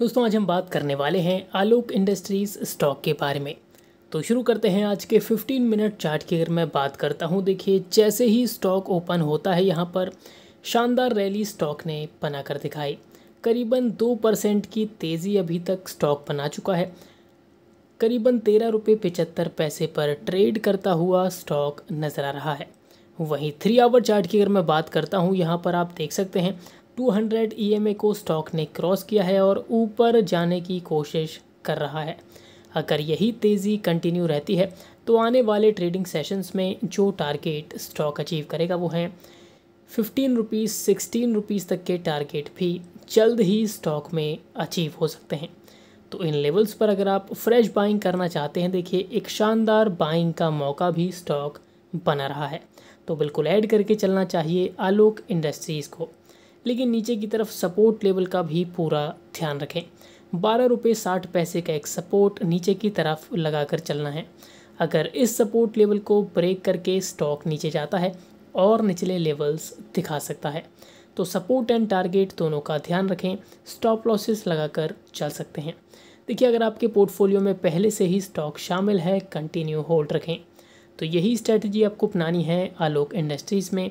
दोस्तों आज हम बात करने वाले हैं आलोक इंडस्ट्रीज़ स्टॉक के बारे में तो शुरू करते हैं आज के 15 मिनट चार्ट की अगर मैं बात करता हूं देखिए जैसे ही स्टॉक ओपन होता है यहां पर शानदार रैली स्टॉक ने बना कर दिखाई करीबन दो परसेंट की तेज़ी अभी तक स्टॉक बना चुका है करीबन तेरह रुपये पचहत्तर पैसे पर ट्रेड करता हुआ स्टॉक नज़र आ रहा है वहीं थ्री आवर चार्ट की अगर मैं बात करता हूँ यहाँ पर आप देख सकते हैं 200 ईएमए e को स्टॉक ने क्रॉस किया है और ऊपर जाने की कोशिश कर रहा है अगर यही तेज़ी कंटिन्यू रहती है तो आने वाले ट्रेडिंग सेशंस में जो टारगेट स्टॉक अचीव करेगा वो है फिफ्टीन रुपीज़ सिक्सटीन रुपीज़ तक के टारगेट भी जल्द ही स्टॉक में अचीव हो सकते हैं तो इन लेवल्स पर अगर आप फ्रेश बाइंग करना चाहते हैं देखिए एक शानदार बाइंग का मौका भी स्टॉक बना रहा है तो बिल्कुल ऐड करके चलना चाहिए आलोक इंडस्ट्रीज़ को लेकिन नीचे की तरफ सपोर्ट लेवल का भी पूरा ध्यान रखें बारह रुपये साठ पैसे का एक सपोर्ट नीचे की तरफ लगाकर चलना है अगर इस सपोर्ट लेवल को ब्रेक करके स्टॉक नीचे जाता है और निचले लेवल्स दिखा सकता है तो सपोर्ट एंड टारगेट दोनों का ध्यान रखें स्टॉप लॉसेस लगाकर चल सकते हैं देखिए अगर आपके पोर्टफोलियो में पहले से ही स्टॉक शामिल है कंटिन्यू होल्ड रखें तो यही स्ट्रैटेजी आपको अपनानी है आलोक इंडस्ट्रीज़ में